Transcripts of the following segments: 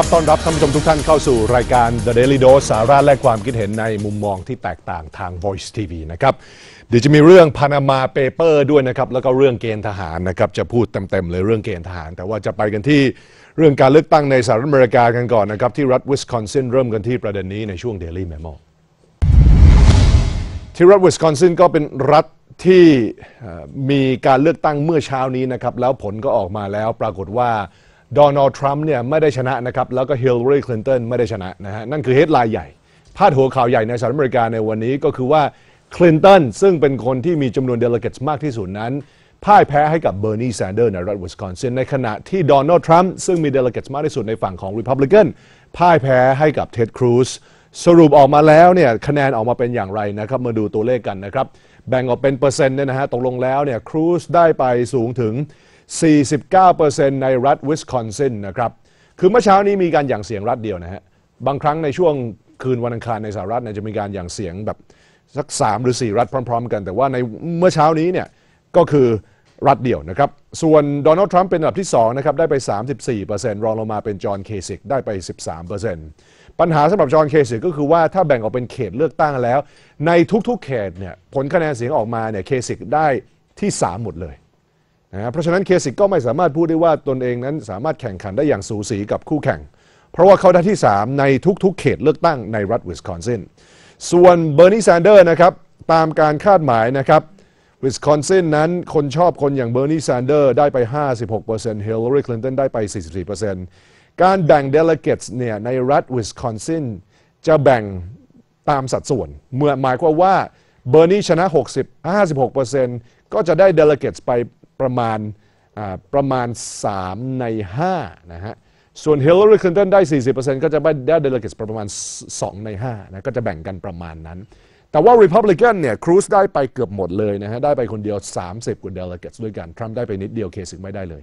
ครับต้อนรับท่านผู้ชมทุกท่านเข้าสู่รายการ The Daily Dose สาระและความคิดเห็นในมุมมองที่แตกต่างทาง Voice TV นะครับเดี๋ยวจะมีเรื่องพานามาเปเปอร์ด้วยนะครับ แล้วก็เรื่องเกณฑ์ทหารนะครับ จะพูดเต็มๆเลยเรื่องเกณฑ์ทหาร แต่ว่าจะไปกันที่เรื่องการเลือกตั้งในสหรัฐอเมริกากันก่อนนะครับที่รัฐวิสคอนซินเริ่มกันที่ประเด็นนี้ในช่วง Daily Memo ที่รัฐวิสคอนซินก็เป็นรัฐที่มีการเลือกตั้งเมื่อเช้านี้นะครับแล้วผลก็ออกมาแล้วปรากฏว่าโดนัลด์ทรัมป์เนี่ยไม่ได้ชนะนะครับ แล้วก็ฮิลลารีคลินตันไม่ได้ชนะนะฮะนั่นคือเฮดไลน์ใหญ่ พาดหัวข่าวใหญ่ในสหรัฐอเมริกาในวันนี้ก็คือว่าคลินตันซึ่งเป็นคนที่มีจำนวนเดลเกตมากที่สุดนั้นพ่ายแพ้ให้กับเบอร์นีแซนเดอร์ในรัฐวิสคอนซินในขณะที่โดนัลด์ทรัมป์ซึ่งมีเดลเกตมากที่สุดในฝั่งของริพับลิกันพ่ายแพ้ให้กับเท็ดครูซสรุปออกมาแล้วเนี่ยคะแนนออกมาเป็นอย่างไรนะครับมาดูตัวเลขกันนะครับแบ่งออกเป็นเปอร์เซ็นต์เนี่ยนะฮะตกลงแล้วเนี่ยครูซได้ไปสูงถึง49%ในรัฐวิสคอนซินนะครับ คือเมื่อเช้านี้มีการหยั่งเสียงรัฐเดียวนะฮะ บางครั้งในช่วงคืนวันอังคารในสหรัฐเนี่ยจะมีการหยั่งเสียงแบบสัก 3 หรือ 4 รัฐพร้อม ๆ กัน แต่ว่าในเมื่อเช้านี้เนี่ยก็คือรัฐเดียวนะครับส่วนโดนัลด์ทรัมป์เป็นอันดับที่2นะครับได้ไป 34%รองลงมาเป็นจอห์นเคสิกได้ไป 13%ปัญหาสำหรับจอห์นเคสิกก็คือว่าถ้าแบ่งออกเป็นเขตเลือกตั้งแล้ว ในทุกๆเขตเนี่ยผลคะแนนเสียงออกมาเนี่ยเคสิกได้ที่ 3 หมดเลยนะเพราะฉะนั้นเคสิกก็ไม่สามารถพูดได้ว่าตนเองนั้นสามารถแข่งขันได้อย่างสูสีกับคู่แข่ง เพราะว่าเขาได้ที่ 3 ในทุกๆ เขตเลือกตั้งในรัฐวิสคอนซินส่วนเบอร์นีแซนเดอร์นะครับตามการคาดหมายนะครับวิสคอนซินนั้นคนชอบคนอย่างเบอร์นีแซนเดอร์ได้ไป 56%เฮลลารีคลินตันได้ไป 44%การแบ่งเดลเกตส์เนี่ยในรัฐวิสคอนซินจะแบ่งตามสัดส่วนเมื่อหมายความว่าเบอร์นีชนะ60 56%ก็จะได้เดลเกตส์ไปประมาณประมาณ 3 ใน5นะฮะส่วนฮิลลารีคลินตันได้ 40%ก็จะได้เดลเกตประมาณ 2 ใน5นะก็จะแบ่งกันประมาณนั้น แต่ว่า Republican เนี่ยครูซได้ไปเกือบหมดเลยนะฮะได้ไปคนเดียว 30กว่าเดลเกตด้วยกันทรัมป์ได้ไปนิดเดียวเคสิกไม่ได้เลย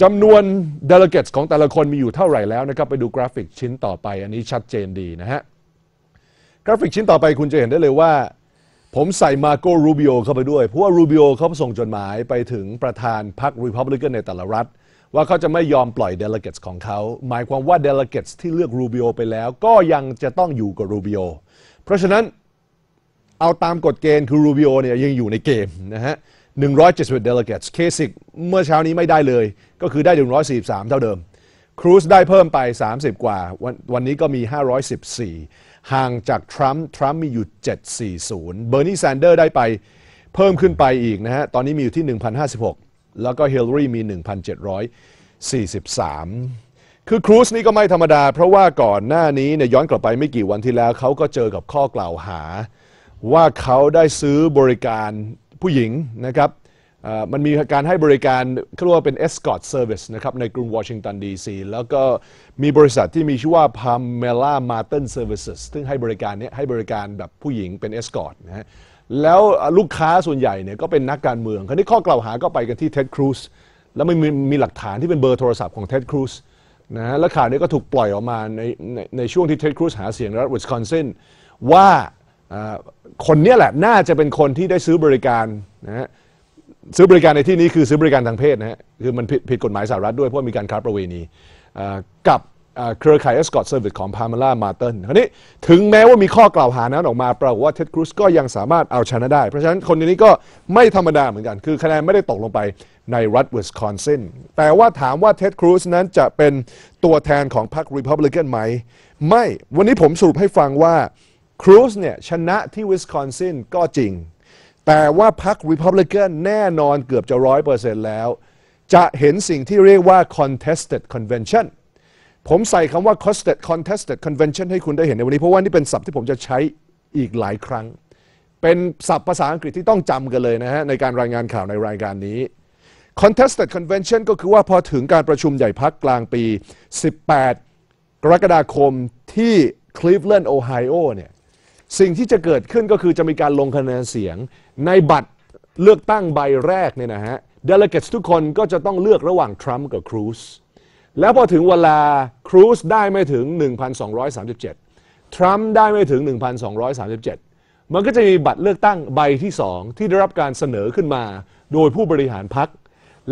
จำนวนเดลเกตของแต่ละคนมีอยู่เท่าไหร่แล้วนะครับไปดูกราฟิกชิ้นต่อไป อันนี้ชัดเจนดีนะฮะ กราฟิกชิ้นต่อไปคุณจะเห็นได้เลยว่าผมใส่มาโก รูบิโอเข้าไปด้วย เพราะว่ารูบิโอเขาส่งจดหมายไปถึงประธานพรรครีพับลิกันในแต่ละรัฐ ว่าเขาจะไม่ยอมปล่อยเดลเกตของเขา หมายความว่าเดลเกตที่เลือกรูบิโอไปแล้ว ก็ยังจะต้องอยู่กับรูบิโอ เพราะฉะนั้นเอาตามกฎเกณฑ์คือรูบิโอเนี่ยยังอยู่ในเกมนะฮะ171 delegates เคสิกเมื่อเช้านี้ไม่ได้เลย ก็คือได้ 143 เท่าเดิมครูซได้เพิ่มไป 30 กว่า วันวันนี้ก็มี 514ห่างจากทรัมป์ทรัมป์มีอยู่ 740เบอร์นีแซนเดอร์ได้ไปเพิ่มขึ้นไปอีกนะฮะตอนนี้มีอยู่ที่ 1,056 แล้วก็เฮลรีมี 1,743คือครูซนี่ก็ไม่ธรรมดา เพราะว่าก่อนหน้านี้เนี่ยย้อนกลับไปไม่กี่วันที่แล้ว เขาก็เจอกับข้อกล่าวหาว่าเขาได้ซื้อบริการผู้หญิงนะครับมันมีการให้บริการเรียกว่าเป็น escort service นะครับในกรุงวอชิงตันดีซี แล้วก็มีบริษัทที่มีชื่อว่า Pamela Martin Services ซึ่งให้บริการเนี้ยให้บริการแบบผู้หญิงเป็น escort นะฮะแล้วลูกค้าส่วนใหญ่เนี่ยก็เป็นนักการเมืองคราวนี้ข้อกล่าวหาก็ไปกันที่เท็ดครูซแล้วมันมีมีหลักฐานที่เป็นเบอร์โทรศัพท์ของเท็ดครูซนะฮะและข่าวนี้ก็ถูกปล่อยออกมาในในในช่วงที่เท็ดครูซหาเสียงรัฐวิสคอนซินว่าคนนี้แหละน่าจะเป็นคนที่ได้ซื้อบริการนะฮะซื้อบริการในที่นี้คือซื้อบริการทางเพศนะฮะคือมันผิดผิดกฎหมายสหรัฐด้วยเพราะมีการค้าประเวณีกับเครือข่ายเอสคอร์ตเซอร์วิสของพา m e ล a า a r ตินคราวนี้ถึงแม้ว่ามีข้อกล่าวหานั้นออกมาปรากฏว่าเท็ดครูซก็ยังสามารถเอาชนะได้ เพราะฉะนั้นคนนี้ก็ไม่ธรรมดาเหมือนกัน คือคะแนนไม่ได้ตกลงไปในรัฐวิสคอนซินแต่ว่าถามว่าเท็ดครูซนั้นจะเป็นตัวแทนของพรรครีพับลิกันไหมไม่วันนี้ผมสรุปให้ฟังว่าครูซเนี่ยชนะที่วิสคอนซินก็จริงแต่ว่าพรรคริพับลิกันแน่นอนเกือบจะร้อยเปอร์เซ็นต์แล้ว จะเห็นสิ่งที่เรียกว่า contested convention ผมใส่คำว่า contested contested convention ให้คุณได้เห็นในวันนี้ เพราะว่านี่เป็นศัพท์ที่ผมจะใช้อีกหลายครั้ง เป็นศัพท์ภาษาอังกฤษที่ต้องจำกันเลยนะฮะ ในการรายงานข่าวในรายการนี้ contested convention ก็คือว่าพอถึงการประชุมใหญ่พักกลางปี 18 กรกฎาคมที่คลีฟแลนด์โอไฮโอเนี่ยสิ่งที่จะเกิดขึ้นก็คือจะมีการลงคะแนนเสียง ในบัตรเลือกตั้งใบแรกเนี่ยนะฮะเดลเกตทุกคนก็จะต้องเลือกระหว่างทรัมป์กับครูซแล้วพอถึงเวลาครูซได้ไม่ถึง 1,237ทรัมป์ได้ไม่ถึง 1,237 มันก็จะมีบัตรเลือกตั้งใบที่ 2 ที่ได้รับการเสนอขึ้นมาโดยผู้บริหารพรรค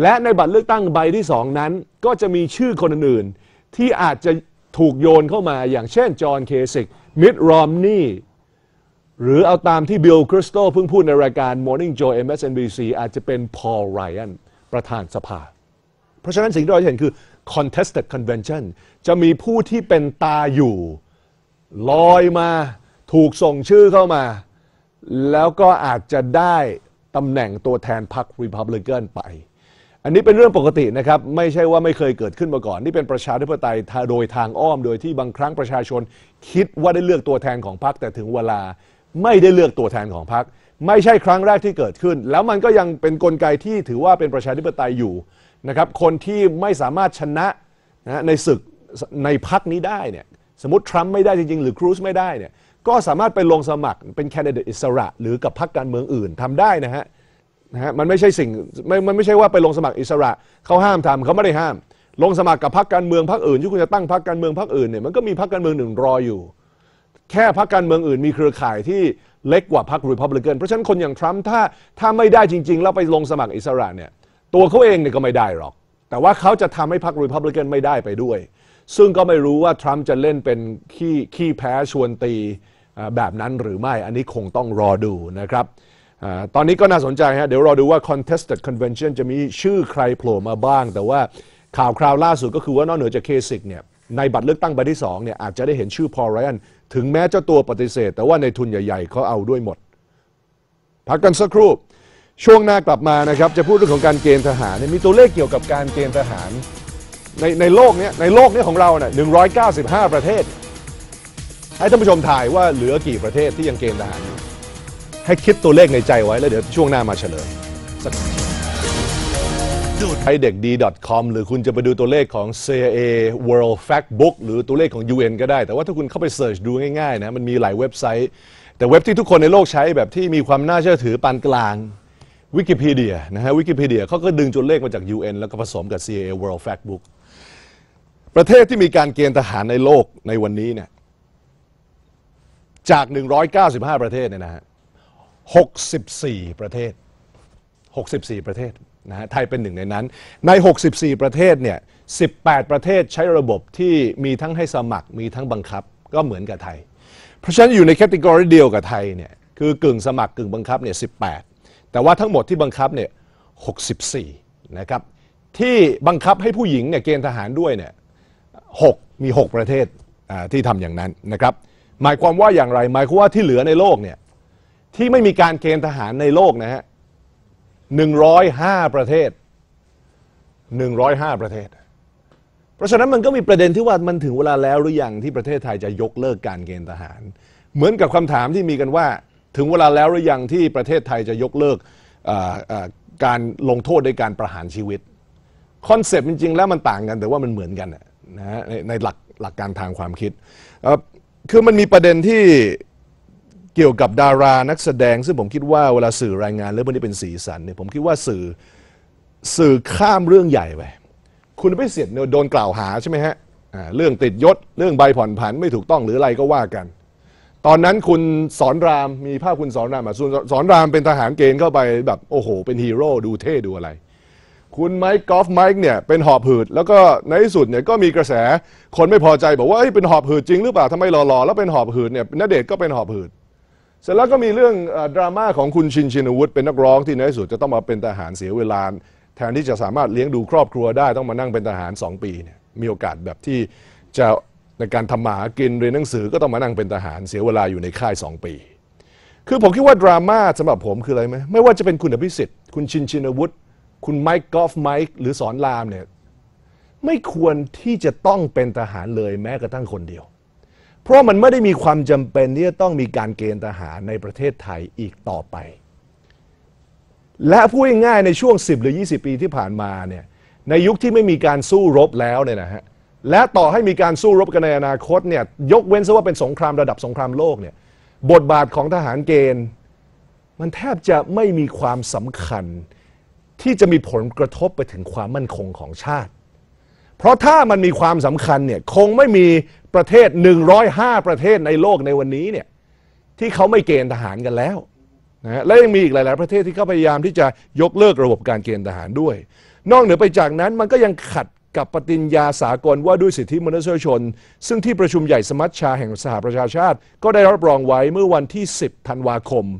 และในบัตรเลือกตั้งใบที่ 2 นั้น ก็จะมีชื่อคนอื่นๆที่อาจจะถูกโยนเข้ามาอย่างเช่นจอห์นเคสิก มิดรอมนี่หรือเอาตามที่บิลคริสโตเพิ่งพูดในรายการ Morning Joe MSNBC อาจจะเป็นพอลไรอันประธานสภา เพราะฉะนั้นสิ่งที่เราเห็นคือ contested convention จะมีผู้ที่เป็นตาอยู่ ลอยมาถูกส่งชื่อเข้ามา แล้วก็อาจจะได้ตำแหน่งตัวแทนพรรค Republican ไป อันนี้เป็นเรื่องปกตินะครับ ไม่ใช่ว่าไม่เคยเกิดขึ้นมาก่อน นี่เป็นประชาธิปไตยโดยทางอ้อมโดยที่บางครั้งประชาชนคิดว่าได้เลือกตัวแทนของพรรคแต่ถึงเวลาไม่ได้เลือกตัวแทนของพรรคไม่ใช่ครั้งแรกที่เกิดขึ้น แล้วมันก็ยังเป็นนกลไกที่ถือว่าเป็นประชาธิปไตยอยู่นะครับคนที่ไม่สามารถชนะนะในศึกในพรรคนี้ได้เนี่ยสมมติทรัมป์ไม่ได้จริง ๆ หรือครูซไม่ได้เนี่ยก็สามารถไปลงสมัครเป็นแคนดิเดตอิสระหรือกับพรรคการเมืองอื่นทำได้นะฮะนะฮะมันไม่ใช่สิ่งไม่มันไม่ใช่ว่าไปลงสมัครอิสระเขาห้ามทำเขาไม่ได้ห้ามลงสมัครกับพรรคการเมืองพรรคอื่นที่คุณจะตั้งพรรคการเมืองพรรคอื่นเนี่ยมันก็มีพรรคการเมืองหนึ่งรออยู่แค่พรรคการเมืองอื่นมีเครือข่ายที่เล็กกว่าพรรครีพับลิกันเพราะฉะนั้นคนอย่างทรัมป์ถ้าถ้าไม่ได้จริง ๆ แล้วไปลงสมัครอิสระเนี่ยตัวเขาเองเนี่ยก็ไม่ได้หรอก แต่ว่าเขาจะทำให้พรรครีพับลิกันไม่ได้ไปด้วย ซึ่งก็ไม่รู้ว่าทรัมป์จะเล่นเป็นขี้ขี้แพ้ชวนตีแบบนั้นหรือไม่ อันนี้คงต้องรอดูนะครับตอนนี้ก็น่าสนใจฮะเดี๋ยวรอดูว่า contested convention จะมีชื่อใครโผล่มาบ้าง แต่ว่าข่าวคราวล่าสุดก็คือว่านอกเหนือจากเคสิกเนี่ยในบัตรเลือกตั้งใบที่2เนี่ยอาจจะได้เห็นชื่อพอลไรอันถึงแม้เจ้าตัวปฏิเสธ แต่ว่าในทุนใหญ่ๆ เขาเอาด้วยหมดพักกันสักครู่ช่วงหน้ากลับมานะครับ จะพูดเรื่องของการเกณฑ์ทหารมีตัวเลขเกี่ยวกับการเกณฑ์ทหารในในโลกนี้ในโลกนี้ของเราเนี่ย195 ประเทศ ให้ท่านผู้ชมถ่ายว่าเหลือกี่ประเทศที่ยังเกณฑ์ทหาร ให้คิดตัวเลขในใจไว้ แล้วเดี๋ยวช่วงหน้ามาเฉลยสักไอเด็กดี .com หรือคุณจะไปดูตัวเลขของ CIA World Factbook หรือตัวเลขของ UN ก็ได้ แต่ว่าถ้าคุณเข้าไปเสิร์ชดูง่ายๆนะมันมีหลายเว็บไซต์ แต่เว็บที่ทุกคนในโลกใช้แบบที่มีความน่าเชื่อถือปานกลางวิกิพีเดียนะฮะวิกิพีเดียเขาก็ดึงตัวเลขมาจาก UN แล้วก็ผสมกับ CIA World Factbook ประเทศที่มีการเกณฑ์ทหารในโลกในวันนี้เนี่ยจาก 195 ประเทศเนี่ยนะฮะ64 ประเทศ 64 ประเทศนะฮะไทยเป็นหนึ่งในนั้น ใน 64 ประเทศ เนี่ย 18 ประเทศใช้ระบบที่มีทั้งให้สมัคร มีทั้งบังคับ ก็เหมือนกับไทย เพราะฉะนั้นอยู่ในแคตตากรีเดียวกับไทย เนี่ย คือกึ่งสมัครกึ่งบังคับเนี่ย 18 แต่ว่าทั้งหมดที่บังคับเนี่ย 64 นะครับ ที่บังคับให้ผู้หญิงเนี่ยเกณฑ์ทหารด้วยเนี่ย 6 มี 6 ประเทศที่ทำอย่างนั้นนะครับ หมายความว่าอย่างไร หมายความว่าที่เหลือในโลกเนี่ย ที่ไม่มีการเกณฑ์ทหารในโลกนะฮะ105ประเทศ105ประเทศ เพราะฉะนั้นมันก็มีประเด็นที่ว่ามันถึงเวลาแล้วหรือยังที่ประเทศไทยจะยกเลิกการเกณฑ์ทหาร เหมือนกับคำถามที่มีกันว่าถึงเวลาแล้วหรือยังที่ประเทศไทยจะยกเลิกการลงโทษด้วยการประหารชีวิต คอนเซปต์จริงๆ แล้วมันต่างกันแต่ว่ามันเหมือนกันนะในหลักหลักการทางความคิด คือมันมีประเด็นที่เกี่ยวกับดารานักแสดง ซึ่งผมคิดว่าเวลาสื่อรายงานเรื่องพวกนี้เป็นสีสันเนี่ยผมคิดว่าสื่อสื่อข้ามเรื่องใหญ่ไปคุณไปเสียดโดนกล่าวหาใช่ไหมฮะเรื่องติดยศเรื่องใบผ่อนผันไม่ถูกต้องหรืออะไรก็ว่ากัน ตอนนั้นคุณสอนราม มีภาพคุณสอนรามอ่ะสอนสอนรามเป็นทหารเกณฑ์เข้าไปแบบโอ้โหเป็นฮีโร่ดูเท่ดูอะไร คุณไมค์กอล์ฟไมค์เนี่ยเป็นหอบหืดแล้วก็ในที่สุดเนี่ยก็มีกระแสคนไม่พอใจบอกว่าเฮ้ยเป็นหอบหืดจริงหรือเปล่าทำไมหล่อๆแล้วเป็นหอบหืดเนี่ยณเดชก็เป็นหอบหืดเสร็จแล้วก็มีเรื่องดราม่าของคุณชินชินวุฒิเป็นนักร้องที่ในที่สุดจะต้องมาเป็นทหารเสียเวลา แทนที่จะสามารถเลี้ยงดูครอบครัวได้ต้องมานั่งเป็นทหาร 2 ปีเนี่ยมีโอกาสแบบที่จะในการทำมากินเรียนหนังสือก็ต้องมานั่งเป็นทหารเสียเวลาอยู่ในค่าย2ปี คือผมคิดว่าดราม่าสำหรับผมคืออะไรไหมไม่ว่าจะเป็นคุณอภิสิทธิ์ คุณชินชินวุฒิคุณไมค์กอล์ฟไมค์หรือสอนรามเนี่ยไม่ควรที่จะต้องเป็นทหารเลยแม้กระทั่งคนเดียวเพราะมันไม่ได้มีความจำเป็นที่จะต้องมีการเกณฑ์ทหาร ในประเทศไทยอีกต่อไป และพูดง่ายๆในช่วง 10 หรือ 20 ปีที่ผ่านมาเนี่ยในยุคที่ไม่มีการสู้รบแล้วเนี่ยนะฮะและต่อให้มีการสู้รบกันในอนาคตเนี่ยยกเว้นซะว่าเป็นสงครามระดับสงครามโลกเนี่ยบทบาทของทหารเกณฑ์ มันแทบจะไม่มีความสำคัญที่จะมีผลกระทบไปถึงความมั่นคงของชาติ เพราะถ้ามันมีความสำคัญเนี่ยคงไม่มีประเทศ 105 ประเทศในโลกในวันนี้เนี่ย ที่เขาไม่เกณฑ์ทหารกันแล้วนะและยังมีอีกหลาย ๆ ประเทศที่เขาพยายามที่จะยกเลิกระบบการเกณฑ์ทหารด้วย นอกเหนือไปจากนั้นมันก็ยังขัดกับปฏิญญาสากลว่าด้วยสิทธิมนุษยชน ซึ่งที่ประชุมใหญ่สมัชชาแห่งสหประชาชาติ ก็ได้รับรองไว้เมื่อวันที่10ธันวาคม2491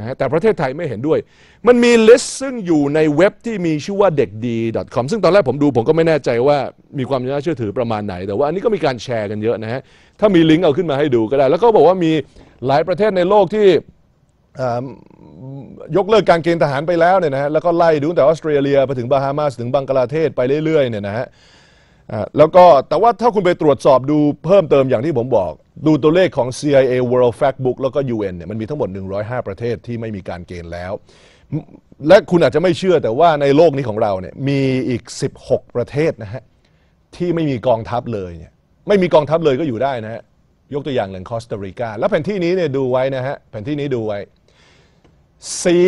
นะแต่ประเทศไทยไม่เห็นด้วย มันมีลิสต์ซึ่งอยู่ในเว็บที่มีชื่อว่าเด็กดี .com ซึ่งตอนแรกผมดูผมก็ไม่แน่ใจว่ามีความน่าเชื่อถือประมาณไหน แต่ว่าอันนี้ก็มีการแชร์กันเยอะนะฮะ ถ้ามีลิงก์เอาขึ้นมาให้ดูก็ได้ แล้วก็บอกว่ามีหลายประเทศในโลกที่ยกเลิกการเกณฑ์ทหารไปแล้วเนี่ยนะฮะ แล้วก็ไล่ดูตั้งแต่ออสเตรเลีย ไปถึงบาฮามาสถึงบังกลาเทศไปเรื่อยๆเนี่ยนะฮะแล้วก็แต่ว่าถ้าคุณไปตรวจสอบดูเพิ่มเติมอย่างที่ผมบอก ดูตัวเลขของ CIA World Factbook แล้วก็ UN เนี่ยมันมีทั้งหมด 105 ประเทศที่ไม่มีการเกณฑ์แล้ว และคุณอาจจะไม่เชื่อแต่ว่าในโลกนี้ของเราเนี่ยมีอีก 16 ประเทศนะฮะที่ไม่มีกองทัพเลยเนี่ยไม่มีกองทัพเลยก็อยู่ได้นะฮะ ยกตัวอย่างอย่างคอสตาริกาแล้วแผนที่นี้เนี่ยดูไว้นะฮะแผนที่นี้ดูไว้ สี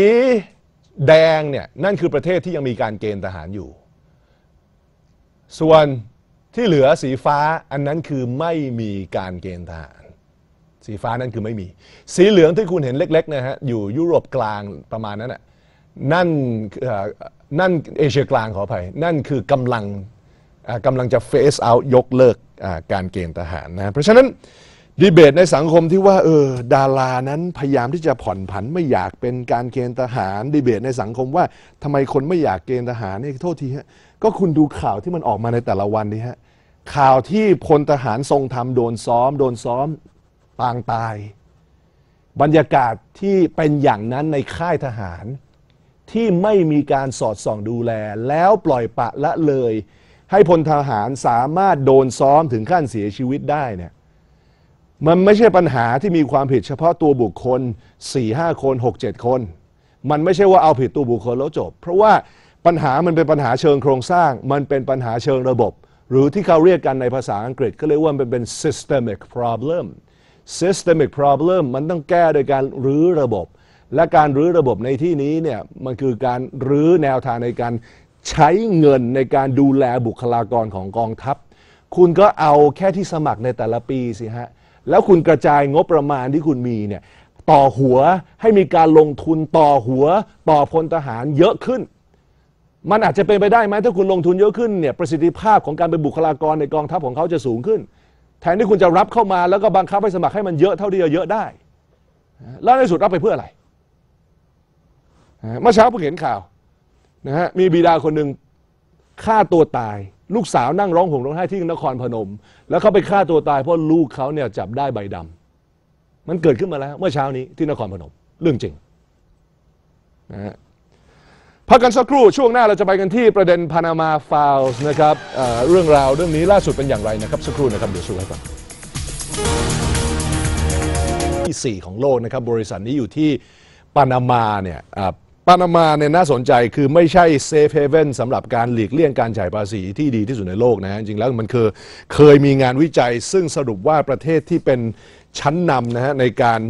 แดงเนี่ยนั่นคือประเทศที่ยังมีการเกณฑ์ทหารอยู่ ส่วนที่เหลือสีฟ้าอันนั้นคือไม่มีการเกณฑ์ทหาร สีฟ้านั้นคือไม่มี สีเหลืองที่คุณเห็นเล็กๆนะฮะอยู่ยุโรปกลางประมาณนั้นน่ะนั่นนั่นเอเชียกลางขออภัย นั่นคือกำลังกำลังจะเฟสเอายกเลิกการเกณฑ์ทหารนะเพราะฉะนั้นดีเบตในสังคมที่ว่าเออดารานั้นพยายามที่จะผ่อนผันไม่อยากเป็นการเกณฑ์ทหาร ดีเบตในสังคมว่าทำไมคนไม่อยากเกณฑ์ทหารนี่โทษทีฮะก็คุณดูข่าวที่มันออกมาในแต่ละวันดิฮะ ข่าวที่พลทหารทรงธรรมโดนซ้อม โดนซ้อมปางตาย บรรยากาศที่เป็นอย่างนั้นในค่ายทหารที่ไม่มีการสอดส่องดูแลแล้วปล่อยปะละเลย ให้พลทหารสามารถโดนซ้อมถึงขั้นเสียชีวิตได้เนี่ยมันไม่ใช่ปัญหาที่มีความผิดเฉพาะตัวบุคคล4าคน6จคน มันไม่ใช่ว่าเอาผิดตัวบุคคลแล้วจบ เพราะว่าปัญหามันเป็นปัญหาเชิงโครงสร้าง มันเป็นปัญหาเชิงระบบ หรือที่เขาเรียกกันในภาษาอังกฤษ ก็เรียกว่ามันเป็น systemic problem systemic problem มันต้องแก้โดยการรื้อระบบ และการรื้อระบบในที่นี้เนี่ย มันคือการรื้อแนวทางในการใช้เงินในการดูแลบุคลากรของกองทัพ คุณก็เอาแค่ที่สมัครในแต่ละปีสิฮะ แล้วคุณกระจายงบประมาณที่คุณมีเนี่ย ต่อหัวให้มีการลงทุนต่อหัวต่อพลทหารเยอะขึ้นมันอาจจะเป็นไปได้ไหมถ้าคุณลงทุนเยอะขึ้นเนี่ยประสิทธิภาพของการเป็นบุคลากรในกองทัพของเขาจะสูงขึ้นแทนที่คุณจะรับเข้ามาแล้วก็บังคับให้สมัครให้มันเยอะเท่าที่จะเยอะได้ แล้วในสุดรับไปเพื่ออะไร เมื่อเช้าผมเห็นข่าวนะฮะ มีบิดาคนหนึ่งฆ่าตัวตาย ลูกสาวนั่งร้องห่มร้องไห้ที่นครพนม แล้วเขาไปฆ่าตัวตายเพราะลูกเขาเนี่ยจับได้ใบดำ มันเกิดขึ้นมาแล้วเมื่อเช้านี้ที่นครพนม เรื่องจริงนะฮะพักกันสักครู่ช่วงหน้าเราจะไปกันที่ประเด็นพานามาฟาวส์นะครับเเรื่องราวเรื่องนี้ล่าสุดเป็นอย่างไรนะครับ สักครู่นะครับ เดี๋ยวสู้ให้ฟังที่4ของโลกนะครับบริษัทนี้อยู่ที่ปานามาเนี่ยาปานามาเนี่ย น่าสนใจคือไม่ใช่เซฟเฮเว่นสำหรับการหลีกเลี่ยงการจ่ายภาษี ที่ดีที่สุดในโลกนะฮะจริงแล้วมันเคยเคยมีงานวิจัย ซึ่งสรุปว่าประเทศที่เป็นชั้นนำนะฮะในการ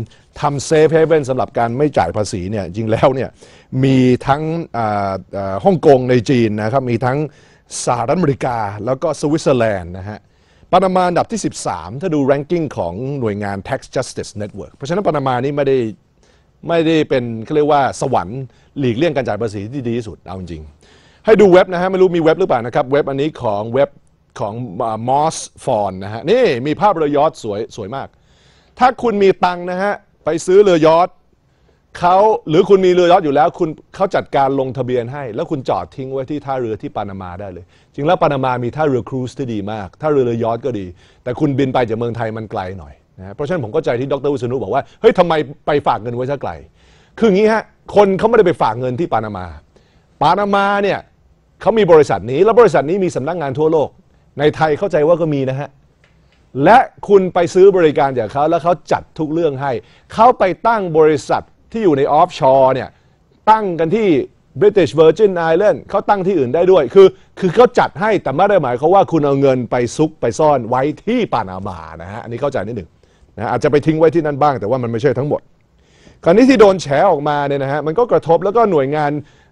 ทำเซฟเฮเว่นสำหรับการไม่จ่ายภาษีเนี่ยจริงแล้วเนี่ยมีทั้งฮ่องกงในจีนนะครับมีทั้งสหรัฐอเมริกาแล้วก็สวิตเซอร์แลนด์นะฮะปานามาอันดับที่ 13 ถ้าดูแรงกิ้งของหน่วยงาน Tax Justice Network เพราะฉะนั้นปานามานี่ไม่ได้ไม่ได้เป็นเขาเรียกว่าสวรรค์หลีกเลี่ยงการจ่ายภาษีที่ดีที่สุดเอาจริง ให้ดูเว็บนะฮะไม่รู้มีเว็บหรือเปล่านะครับ เว็บอันนี้ของเว็บของ m o s s f o n นะฮะนี่มีภาพเระยอดสวยสวยมากถ้าคุณมีตังนะฮะไปซื้อเรือยอทเขาหรือคุณมีเรือยอทอยู่แล้ว คุณเขาจัดการลงทะเบียนให้ แล้วคุณจอดทิ้งไว้ที่ท่าเรือที่ปานามาได้เลยจริงแล้วปานามามีท่าเรือครูซที่ดีมากท่าเรือเรือยอทก็ดี แต่คุณบินไปจากเมืองไทยมันไกลหน่อยนะเพราะฉะนั้นผมก็ใจที่ดรวิศนุบอกว่าเฮ้ยทำไมไปฝากเงินไว้ซะไกล คืออย่างนี้ฮะคนเขาไม่ได้ไปฝากเงินที่ปานามา ปานามาเนี่ยเขามีบริษัทนี้แล้วบริษัทนี้มีสำนักงงานทั่วโลกในไทยเข้าใจว่าก็มีนะฮะและคุณไปซื้อบริการจากเขาแล้วเขาจัดทุกเรื่องให้ เขาไปตั้งบริษัทที่อยู่ในออฟชอร์เนี่ยตั้งกันที่ British Virgin Island เขาตั้งที่อื่นได้ด้วย คือ คือเขาจัดให้แต่ไม่ได้หมายเขาว่าคุณเอาเงินไปซุก ไปซ่อนไว้ที่ปานามานะฮะอันนี้เข้าใจนิดหนึ่งนะอาจจะไปทิ้งไว้ที่นั่นบ้าง แต่ว่ามันไม่ใช่ทั้งหมดคราวนี้ที่โดนแฉออกมาเนี่ยนะฮะมันก็กระทบแล้วก็หน่วยงาน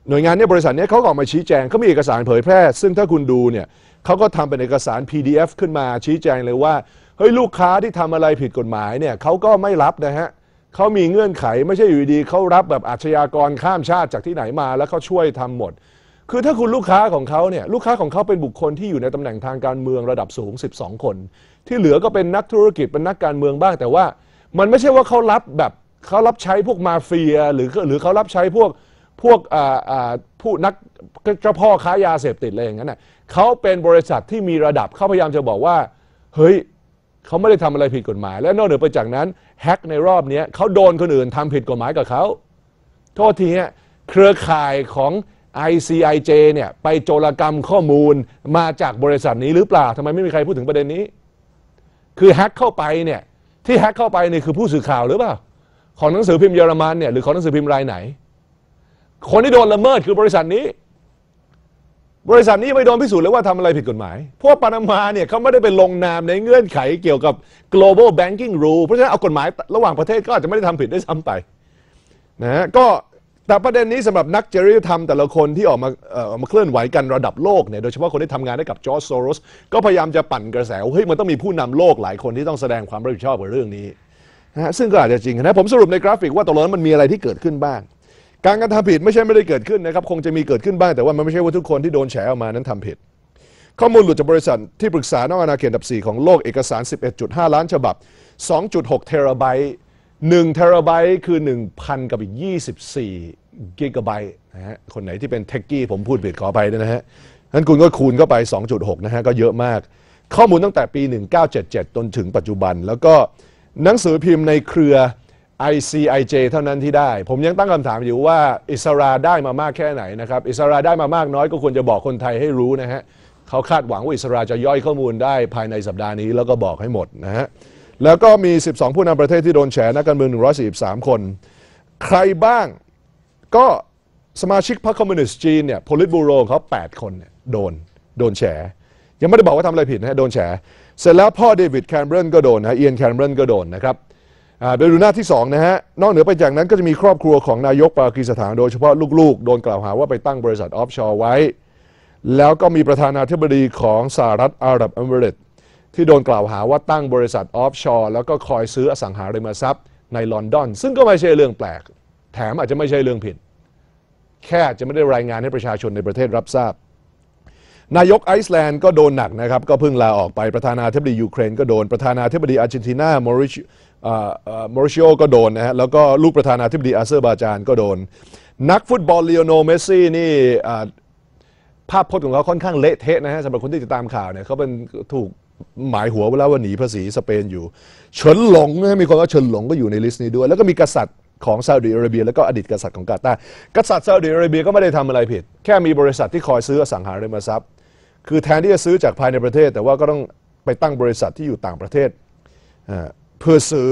หน่วยงานเนี่ยบริษัทเนี่ยเขาออกมาชี้แจงเขามีเอกสารเผยแพร่ซึ่งถ้าคุณดูเนี่ยเขาก็ทำเป็นเอกสาร PDF ขึ้นมาชี้แจงเลยว่า เฮ้ยลูกค้าที่ทำอะไรผิดกฎหมายเนี่ยเขาก็ไม่รับนะฮะเขามีเงื่อนไข ไม่ใช่อยู่ดีเขารับแบบอาชญากรข้ามชาติจากที่ไหนมาแล้วเขาช่วยทำหมด คือถ้าคุณลูกค้าของเขาเนี่ยลูกค้าของเขาเป็นบุคคลที่อยู่ในตำแหน่งทางการเมืองระดับสูง 12 คน ที่เหลือก็เป็นนักธุรกิจเป็นนักการเมืองบ้างแต่ว่า มันไม่ใช่ว่าเขารับแบบเขารับใช้พวกมาเฟียหรือหรือเขารับใช้พวกพวกผู้นักเจ้าพ่อค้ายาเสพติดอะไรอย่างนั้นน่ะเขาเป็นบริษัทที่มีระดับเขาพยายามจะบอกว่า เฮ้ยเขาไม่ได้ทำอะไรผิดกฎหมาย และนอกเหนือไปจากนั้นแฮกในรอบนี้เขาโดนคนอื่นทำผิดกฎหมายกับเขาโทษทีฮะเครือข่ายของ ICIJ เนี่ย ไปโจรกรรมข้อมูลมาจากบริษัทนี้หรือเปล่าทำไมไม่มีใครพูดถึงประเด็นนี้ คือแฮ็กเข้าไปเนี่ยที่แฮ็กเข้าไปเนี่ยคือผู้สื่อข่าวหรือเปล่า ของหนังสือพิมพ์เยอรมันเนี่ยหรือของหนังสือพิมพ์รายไหนคนที่โดนละเมิดคือบริษัทนี้ บริษัทนี้ไม่โดนพิสูจน์เลยว่าทำอะไรผิดกฎหมายพวกปานามาเนี่ยเขาไม่ได้ไปลงนามในเงื่อนไขเกี่ยวกับ global banking rule เพราะฉะนั้นเอากฎหมายระหว่างประเทศก็อาจจะไม่ได้ทำผิดได้ซ้าไปนะก็แต่ประเด็นนี้สำหรับนักจริยธรรมแต่ละคนที่ออกมาเอ่อมาเคลื่อนไหวกันระดับโลกเนี่ยโดยเฉพาะคนที่ทำงานให้กับจอร์จโซโรสก็พยายามจะปั่นกระแสเฮ้ยมันต้องมีผู้นำโลกหลายคนที่ต้องแสดงความรับผิดชอบกับเรื่องนี้นะซึ่งก็อาจจะจริงนะผมสรุปในกราฟิกว่าตกลงมันมีอะไรที่เกิดขึ้นบ้างการกระทำผิดไม่ใช่ไม่ได้เกิดขึ้นนะครับ คงจะมีเกิดขึ้นบ้าง แต่ว่ามันไม่ใช่ว่าทุกคนที่โดนแฉออกมานั้นทำผิด ข้อมูลหลุดจากบริษัทที่ปรึกษานอกอาณาเขตดับ4ของโลกเอกสาร 11.5 ล้าน ฉบับ 2.6 เทราไบต์ 1 เทราไบต์คือ 1,000กับอีก24 กิกะไบต์นะฮะคนไหนที่เป็นเทคกี้ ผมพูดผิดขอไปด้วยนะฮะนั้นคุณก็คูณเข้าไป 2.6 นะฮะก็เยอะมาก ข้อมูลตั้งแต่ปี 1977 จนถึง ปัจจุบัน แล้วก็หนังสือพิมพ์ในเครือ ICIJ เท่านั้นที่ได้ผมยังตั้งคำถามอยู่ว่าอิสราได้มามากแค่ไหนนะครับ อิสราได้มามากน้อยก็ควรจะบอกคนไทยให้รู้นะฮะ เขาคาดหวังว่าอิสราจะย่อยข้อมูลได้ภายในสัปดาห์นี้แล้วก็บอกให้หมดนะฮะ แล้วก็มี 12 ผู้นำประเทศที่โดนแฉนักการเมือง143 คน ใครบ้างก็สมาชิกพรรคคอมมิวนิสต์จีนเนี่ยโพลิตบูโรเขา8คนเนี่ยโดนโดนแฉยังไม่ได้บอกว่าทำอะไรผิดนะโดนแฉเสร็จแล้วพ่อเดวิดแคนเบรนก็โดนนะเอียนแคนเบรนก็โดนนะครับไปดูหน้าที่2นะฮะ นอกเหนือไปจากนั้น ก็จะมีครอบครัวของนายกปากีสถานโดยเฉพาะลูกๆ โดนกล่าวหาว่าไปตั้งบริษัทออฟชอร์ไว้ แล้วก็มีประธานาธิบดีของสหรัฐอาหรับเอมิเรตที่โดนกล่าวหาว่าตั้งบริษัทออฟชอร์ แล้วก็คอยซื้ออสังหาริมทรัพย์ในลอนดอนซึ่งก็ไม่ใช่เรื่องแปลก แถมอาจจะไม่ใช่เรื่องผิด แค่จะไม่ได้รายงานให้ประชาชนในประเทศรับทราบ นายกไอซ์แลนด์ก็โดนหนักนะครับก็เพิ่งลาออกไป ประธานาธิบดียูเครนก็โดน ประธานาธิบดีอาร์เจนตินามอริมอริชิโอก็โดนนะฮะแล้วก็ลูกประธานาธิบดีอาเซอร์บาจานก็โดน นักฟุตบอลเลโอโนเมสซี่นี่ภาพพจน์ของเขาค่อนข้างเละเทะนะฮะสำหรับคนที่ติดตามข่าวเนี่ยเขาเป็นถูกหมายหัวเวลาว่าหนีภาษีสเปนอยู่เฉินหลงนะมีคนว่าเฉินหลงก็อยู่ในลิสต์นี้ด้วย แล้วก็มีกษัตริย์ของซาอุดีอาระเบียแล้วก็อดีตกษัตริย์ของกาตาร์กษัตริย์ซาอุดีอาระเบียก็ไม่ได้ทำอะไรผิด แค่มีบริษัทที่คอยซื้ออสังหาริมทรัพย์ คือแทนที่จะซื้อจากภายในประเทศ แต่ว่าก็ต้องไปตั้งบริษัทที่อยู่ต่างประเทศเพื่อซื้อ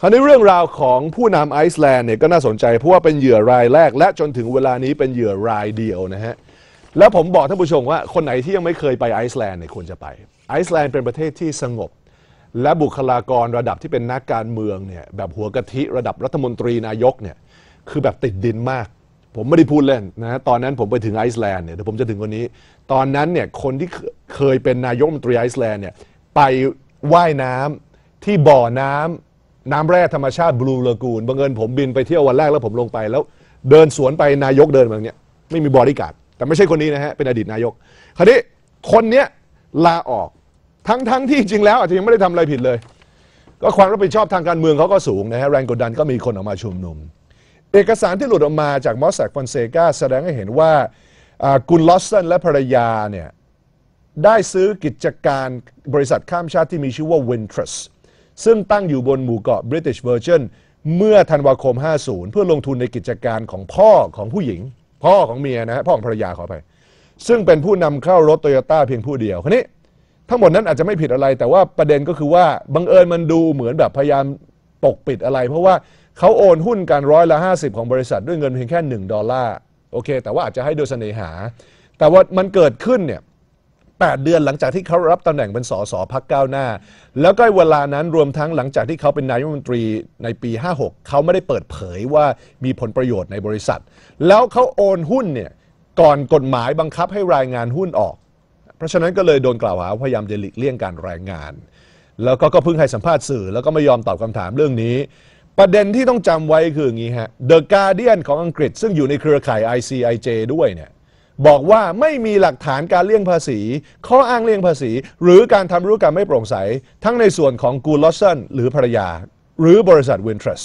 คราวนี้เรื่องราวของผู้นำไอซ์แลนด์เนี่ยก็น่าสนใจ เพราะว่าเป็นเหยื่อรายแรก และจนถึงเวลานี้เป็นเหยื่อรายเดียวนะฮะ แล้วผมบอกท่านผู้ชมว่า คนไหนที่ยังไม่เคยไปไอซ์แลนด์เนี่ยควรจะไปไอซ์แลนด์เป็นประเทศที่สงบ และบุคลากรระดับที่เป็นนักการเมืองเนี่ยแบบหัวกะทิระดับรัฐมนตรีนายกเนี่ยคือแบบติดดินมาก ผมไม่ได้พูดเล่นนะตอนนั้นผมไปถึงไอซ์แลนด์เนี่ยเดี๋ยวผมจะถึงคนนี้ ตอนนั้นเนี่ยคนที่เคยเป็นนายกมนตรีไอซ์แลนด์เนี่ยไปว่ายน้ำที่บ่อน้ำน้ำแร่ธรรมชาติบลูเลกูนบังเอิญผมบินไปเที่ยววันแรกแล้วผมลงไปแล้วเดินสวนไปนายกเดินมาบเนี้ยไม่มีบอดี้การ์ดแต่ไม่ใช่คนนี้นะฮะ เป็นอดีตนายกคราวนี้คนเนี้ยลาออก ทั้งทั้งที่จริงแล้ว อาจจะยังไม่ได้ทำอะไรผิดเลย ก็ความรับผิดชอบทางการเมืองเขาก็สูงนะฮะ แรงกดดันก็มีคนออกมาชุมนุม เอกสารที่หลุดออกมาจากมอสแซกฟอนเซกาแสดงให้เห็นว่า่ากุลลอสเซนและภรรยาเนี่ยได้ซื้อกิจการบริษัทข้ามชาติที่มีชื่อว่า w i n t r u s t ซึ่งตั้งอยู่บนหมู่เกาะ British Virgin เมื่อธันวาคม 50 เพื่อลงทุนในกิจการของพ่อของผู้หญิง พ่อของเมียนะฮะพ่อของภรรยาขอไป ซึ่งเป็นผู้นำเข้ารถโตโยต้าเพียงผู้เดียวคนนี้ทั้งหมดนั้นอาจจะไม่ผิดอะไร แต่ว่าประเด็นก็คือว่าบังเอิญมันดูเหมือนแบบพยายามปกปิดอะไร เพราะว่าเขาโอนหุ้นกันร้อยละ 50 ของบริษัทด้วยเงินเพียงแค่ 1 ดอลลาร์โอเค แต่ว่าอาจจะให้โดยเสน่หา แต่ว่ามันเกิดขึ้นเนี่ย8 เดือนหลังจากที่เขารับตำแหน่งเป็นสสพักก้าวหน้า แล้วก็เวลานั้นรวมทั้งหลังจากที่เขาเป็นนายกรัฐมนตรีในปี 56 เขาไม่ได้เปิดเผยว่ามีผลประโยชน์ในบริษัท แล้วเขาโอนหุ้นเนี่ย ก่อนกฎหมายบังคับให้รายงานหุ้นออก เพราะฉะนั้นก็เลยโดนกล่าวหาพยายามจะหลีกเลี่ยงการรายงาน แล้วก็เพิ่งให้สัมภาษณ์สื่อ แล้วก็ไม่ยอมตอบคำถามเรื่องนี้ ประเด็นที่ต้องจำไว้คืออย่างนี้ฮะ The Guardian ของอังกฤษซึ่งอยู่ในเครือข่าย ICIJ ด้วยเนี่ยบอกว่าไม่มีหลักฐานการเลี่ยงภาษี ข้ออ้างเลี่ยงภาษี หรือการทำธุรกรรมไม่โปร่งใส ทั้งในส่วนของกูลอสเซนหรือภรรยา หรือบริษัทวินทรัส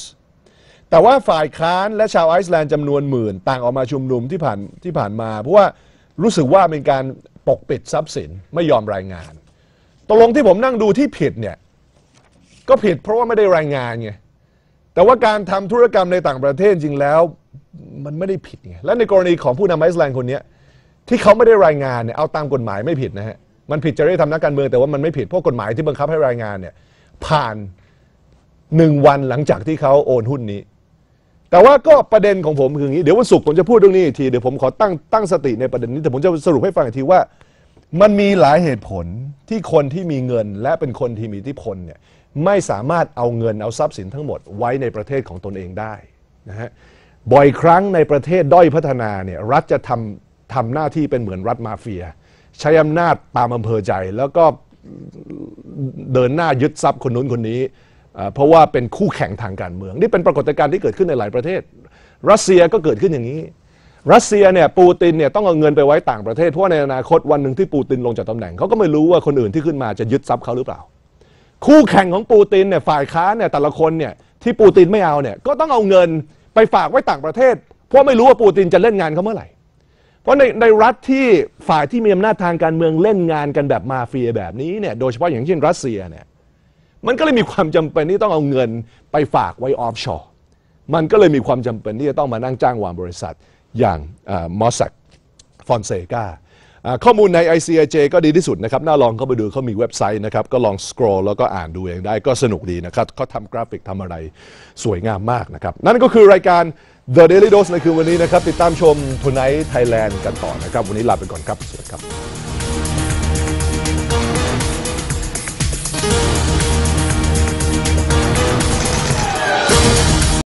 แต่ว่าฝ่ายค้าน และชาวไอซ์แลนด์จำนวนหมื่น ต่างออกมาชุมนุมที่ผ่านที่ผ่านมา เพราะว่ารู้สึกว่าเป็นการปกปิดทรัพย์สินไม่ยอมรายงาน ตกลงที่ผมนั่งดูที่ผิดเนี่ยก็ผิด เพราะว่าไม่ได้รายงานไงแต่ว่าการทำธุรกรรมในต่างประเทศจริงแล้วมันไม่ได้ผิดไงและในกรณีของผู้นำไอซ์แลนด์คนนี้ที่เขาไม่ได้รายงานเนี่ยเอาตามกฎหมายไม่ผิดนะฮะมันผิดจริยธรรมนักการเมืองแต่ว่ามันไม่ผิดเพราะกฎหมายที่บังคับให้รายงานเนี่ยผ่านหนึ่งวันหลังจากที่เขาโอนหุ้นนี้ แต่ว่าก็ประเด็นของผมคืออย่างนี้เดี๋ยววันศุกร์ผมจะพูดเรื่องนี้อีกทีเดี๋ยวผมขอตั้งตั้งสติในประเด็นนี้แต่ผมจะสรุปให้ฟังอีกทีว่า มันมีหลายเหตุผลที่คนที่มีเงินและเป็นคนที่มีอิทธิพลเนี่ยไม่สามารถเอาเงินเอาทรัพย์สินทั้งหมดไว้ในประเทศของตนเองได้นะฮะบ่อยครั้งในประเทศด้อยพัฒนาเนี่ยรัฐจะทำทำหน้าที่เป็นเหมือนรัฐมาเฟีย ใช้อำนาจตามอำเภอใจ แล้วก็เดินหน้ายึดทรัพย์คนนู้นคนนี้เพราะว่าเป็นคู่แข่งทางการเมือง นี่เป็นปรากฏการณ์ที่เกิดขึ้นในหลายประเทศ รัสเซียก็เกิดขึ้นอย่างนี้ รัสเซียเนี่ยปูตินเนี่ยต้องเอาเงินไปไว้ต่างประเทศ เพราะในอนาคตวันหนึ่งที่ปูตินลงจากตาแหน่งเขาก็ไม่รู้ว่าคนอื่นที่ขึ้นมาจะยึดทรัพย์เขาหรือเปล่า คู่แข่งของปูตินเนี่ยฝ่ายค้านเนี่ยแต่ละคนเนี่ยที่ปูตินไม่เอาเนี่ยก็ต้องเอาเงินไปฝากไว้ต่างประเทศเพราะไม่รู้ว่าปูตินจะเล่นงานเขาเมื่อไหร่เพราะในในรัฐที่ฝ่ายที่มีอำนาจทางการเมืองเล่นงานกันแบบมาเฟียแบบนี้เนี่ย โดยเฉพาะอย่างเช่นรัสเซียเนี่ย มันก็เลยมีความจำเป็นที่ต้องเอาเงินไปฝากไว้ออฟชอร์มันก็เลยมีความจำเป็นที่จะต้องมานั่งจ้างวานบริษัทอย่างมอสซักฟอนเซกาข้อมูลใน ICIJ ก็ดีที่สุดนะครับ น่าลองเข้าไปดูเขามีเว็บไซต์นะครับ ก็ลองสครอลแล้วก็อ่านดูเองได้ ก็สนุกดีนะครับ เขาทำกราฟิกทำอะไร สวยงามมากนะครับ นั่นก็คือรายการ The Daily Dose ในคืนวันนี้นะครับ ติดตามชม Tonight Thailand กันต่อนะครับ วันนี้ลาไปก่อนครับ สวัสดีครับ